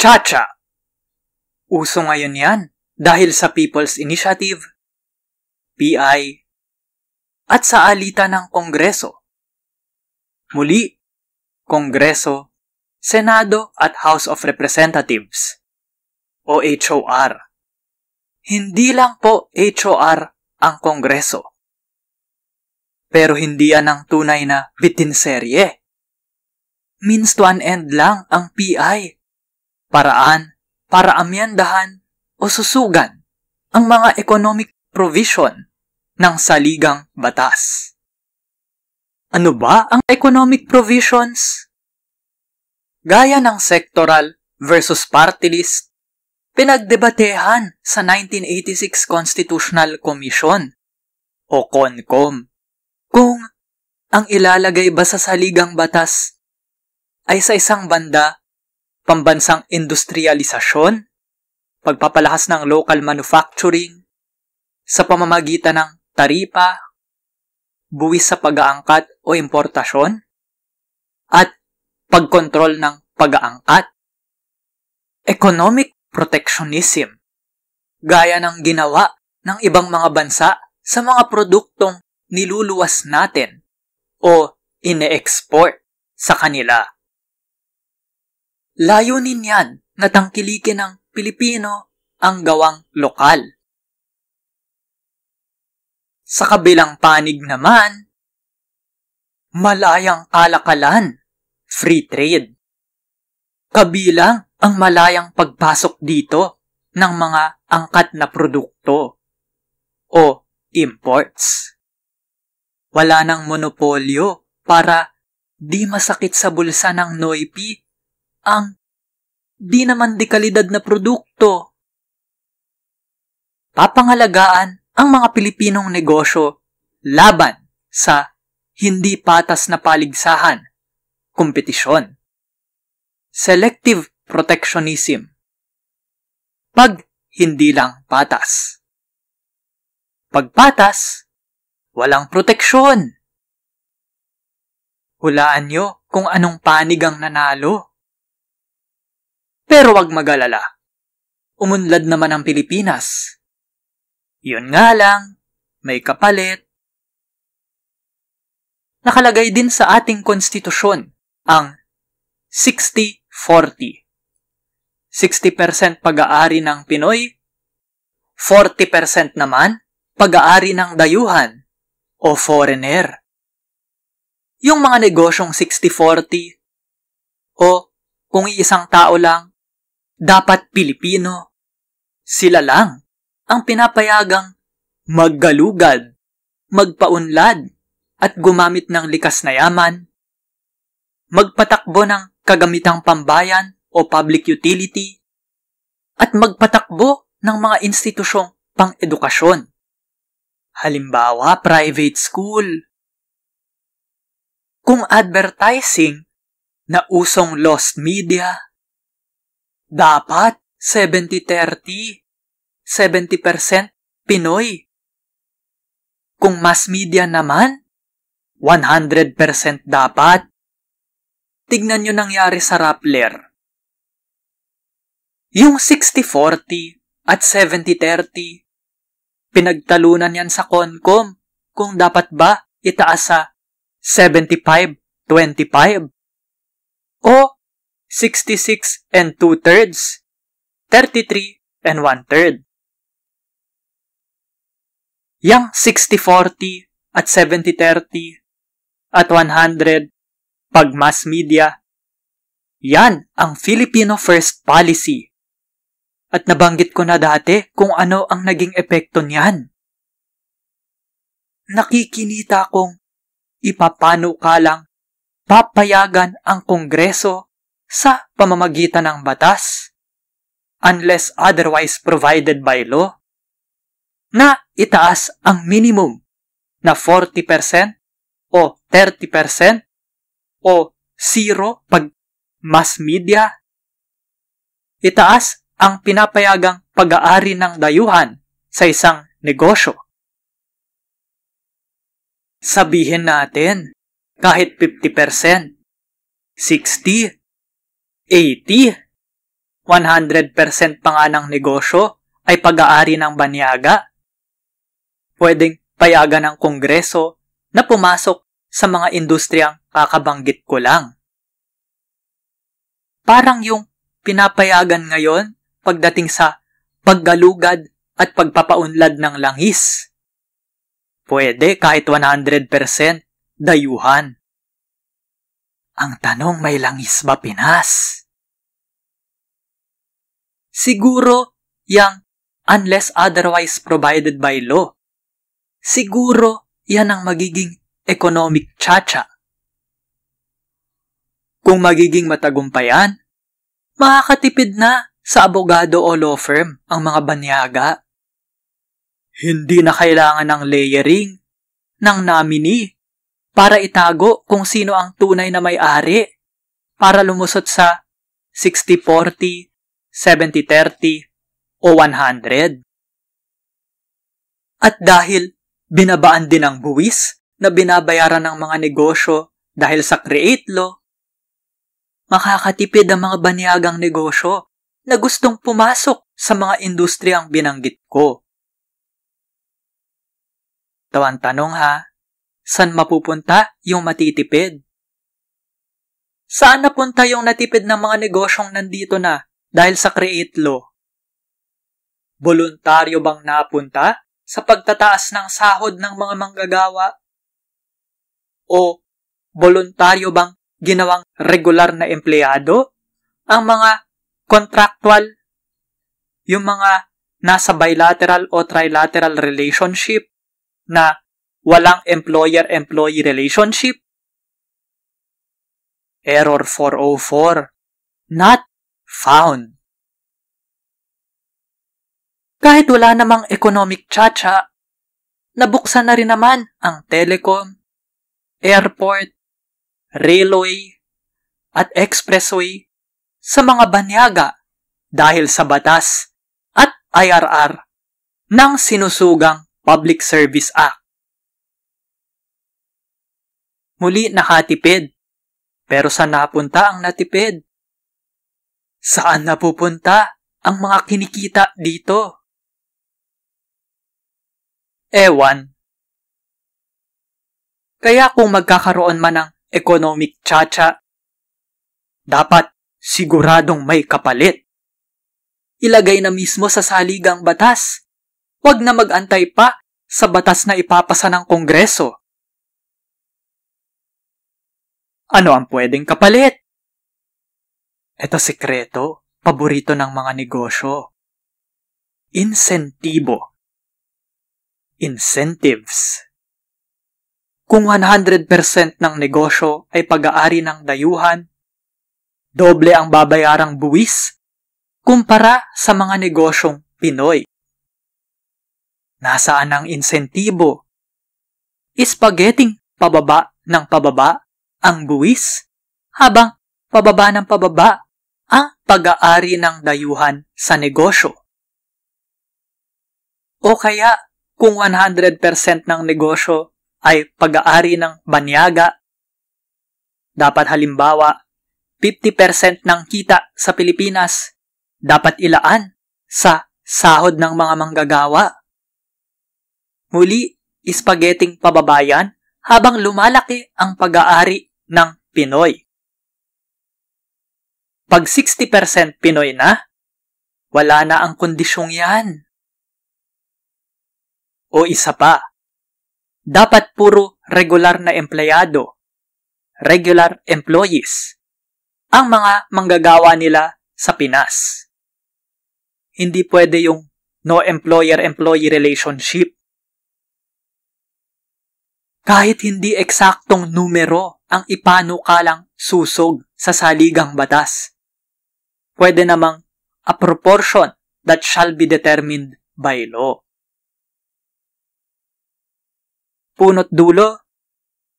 Chacha. Uso ngayon yan dahil sa People's Initiative, PI, at sa alita ng Kongreso. Muli, Kongreso, Senado at House of Representatives o HOR. Hindi lang po HOR ang Kongreso. Pero hindi yan ang tunay na bitinserye. Means to an end lang ang PI paraan para amyandahan o susugan ang mga economic provision ng saligang batas. Ano ba ang economic provisions? Gaya ng sectoral versus party list, pinagdebatehan sa 1986 Constitutional Commission o CONCOM kung ang ilalagay ba sa saligang batas ay sa isang banda pambansang industrialisasyon, pagpapalakas ng local manufacturing, sa pamamagitan ng taripa, buwis sa pag-aangkat o importasyon, at pagkontrol ng pag-aangkat. Economic protectionism, gaya ng ginawa ng ibang mga bansa sa mga produktong niluluwas natin o ine-export sa kanila. Layunin yan na tangkilikin ng Pilipino ang gawang lokal. Sa kabilang panig naman, malayang kalakalan, free trade. Kabilang ang malayang pagpasok dito ng mga angkat na produkto o imports. Wala nang monopolyo para di masakit sa bulsa ng Noypi ang di naman dekalidad na produkto. Papangalagaan ang mga Pilipinong negosyo laban sa hindi patas na paligsahan, kompetisyon. Selective protectionism. Pag hindi lang patas. Pag patas, walang proteksyon. Hulaan nyo kung anong panig ang nanalo pero wag magalala. Umunlad naman ang Pilipinas. Yun nga lang, may kapalit. Nakalagay din sa ating konstitusyon ang 60-40. 60% pag-aari ng Pinoy, 40% naman pag-aari ng dayuhan o foreigner. Yung mga negosyong 60-40 o kung iisang tao lang, dapat Pilipino. Sila lang ang pinapayagang maggalugad, magpaunlad, at gumamit ng likas na yaman, magpatakbo ng kagamitang pambayan o public utility, at magpatakbo ng mga institusyong pang-edukasyon. Halimbawa, private school. Kung advertising na usong lost media, dapat 70-30. 70% Pinoy. Kung mass media naman, 100% dapat. Tignan nyo nangyari sa Rappler. Yung 60-40 at 70-30, pinagtalunan yan sa Concom kung dapat ba itaas sa 75-25 o 66 and 2 thirds, 33 and 1 third. Yang 60-40 at 70-30 at 100 pag mass media, yan ang Filipino First Policy. At nabanggit ko na dati kung ano ang naging epekto niyan. Nakikinita kong ipapano ka lang papayagan ang Kongreso sa pamamagitan ng batas unless otherwise provided by law na itaas ang minimum na 40% o 30% o zero pag mass media. Itaas ang pinapayagang pag-aari ng dayuhan sa isang negosyo. Sabihin natin, kahit 50%, 60, 80? 100% pa nga ng negosyo ay pag-aari ng banyaga? Pwedeng payagan ng kongreso na pumasok sa mga industriyang kakabanggit ko lang. Parang yung pinapayagan ngayon pagdating sa paggalugad at pagpapaunlad ng langis. Pwede kahit 100% dayuhan. Ang tanong may langis ba Pinas? Siguro, yang unless otherwise provided by law. Siguro, yan ang magiging economic chacha. Kung magiging matagumpayan, makakatipid na sa abogado o law firm ang mga banyaga. Hindi na kailangan ng layering, ng nominee, para itago kung sino ang tunay na may-ari, para lumusot sa 60-40, 70-30, o 100. At dahil binabaan din ang buwis na binabayaran ng mga negosyo dahil sa create law, makakatipid ang mga banyagang negosyo na gustong pumasok sa mga industriyang binanggit ko. Tawang tanong ha, saan mapupunta yung matitipid? Saan napunta yung natipid ng mga negosyong nandito na dahil sa create law. Voluntaryo bang napunta sa pagtataas ng sahod ng mga manggagawa? O voluntaryo bang ginawang regular na empleyado ang mga contractual, yung mga nasa bilateral o trilateral relationship na walang employer-employee relationship? Error 404. Not found. Kahit wala namang economic chacha, nabuksan na rin naman ang telecom, airport, railway, at expressway sa mga banyaga dahil sa batas at IRR ng sinusugang Public Service Act. Muli nakatipid, pero saan napunta ang natipid? Saan napupunta ang mga kinikita dito? Ewan. Kaya kung magkakaroon man ng economic chacha, dapat siguradong may kapalit. Ilagay na mismo sa saligang batas. Huwag na magantay pa sa batas na ipapasa ng Kongreso. Ano ang pwedeng kapalit? Ito sekreto, paborito ng mga negosyo. Insentibo. Incentives. Kung 100% ng negosyo ay pag-aari ng dayuhan, doble ang babayarang buwis kumpara sa mga negosyong Pinoy. Nasaan ang insentibo? Ispageting pababa ng pababa ang buwis habang pababa ng pababa pag-aari ng dayuhan sa negosyo. O kaya, kung 100% ng negosyo ay pag-aari ng banyaga, dapat halimbawa, 50% ng kita sa Pilipinas dapat ilaan sa sahod ng mga manggagawa. Muli, ispageting pababayan habang lumalaki ang pag-aari ng Pinoy. Pag 60% Pinoy na, wala na ang kondisyong yan. O isa pa, dapat puro regular na empleyado, regular employees, ang mga manggagawa nila sa Pinas. Hindi pwede yung no employer-employee relationship. Kahit hindi eksaktong numero ang ipanukalang susog sa saligang batas pwede namang a proportion that shall be determined by law. Punot dulo,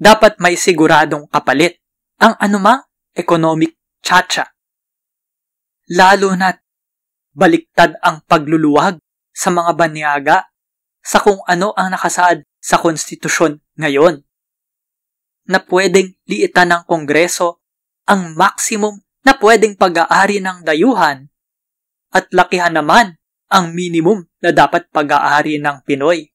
dapat may siguradong kapalit ang anumang economic chacha. Lalo na't baliktad ang pagluluwag sa mga banyaga sa kung ano ang nakasaad sa konstitusyon ngayon. Na pwedeng liitan ng kongreso ang maximum na pwedeng pag-aari ng dayuhan at lakihan naman ang minimum na dapat pag-aari ng Pinoy.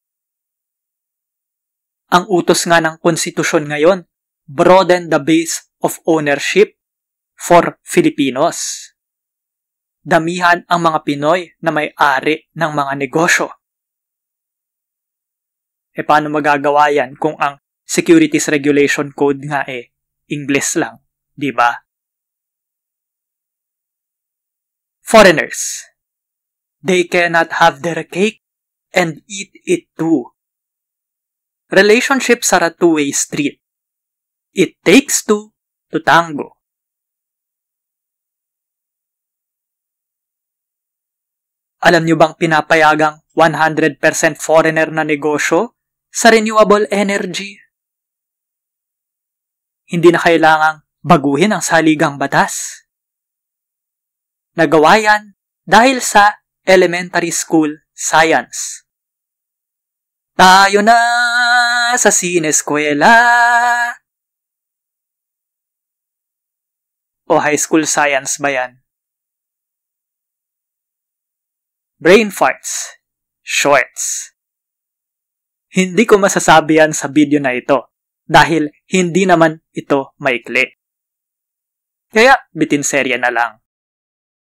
Ang utos nga ng konstitusyon ngayon, broaden the base of ownership for Filipinos. Damihan ang mga Pinoy na may-ari ng mga negosyo. E paano magagawa yan kung ang Securities Regulation Code nga eh, English lang, di ba? foreigners. They cannot have their cake and eat it too. Relationships are a two-way street. It takes two to tango. Alam niyo bang pinapayagang 100% foreigner na negosyo sa renewable energy? Hindi na kailangang baguhin ang saligang batas. Nagawa yan dahil sa elementary school science. Tayo na sa sineskwela. O high school science ba yan? Brain farts. Shorts. Hindi ko masasabi yan sa video na ito dahil hindi naman ito maikli. Kaya bitin serya na lang.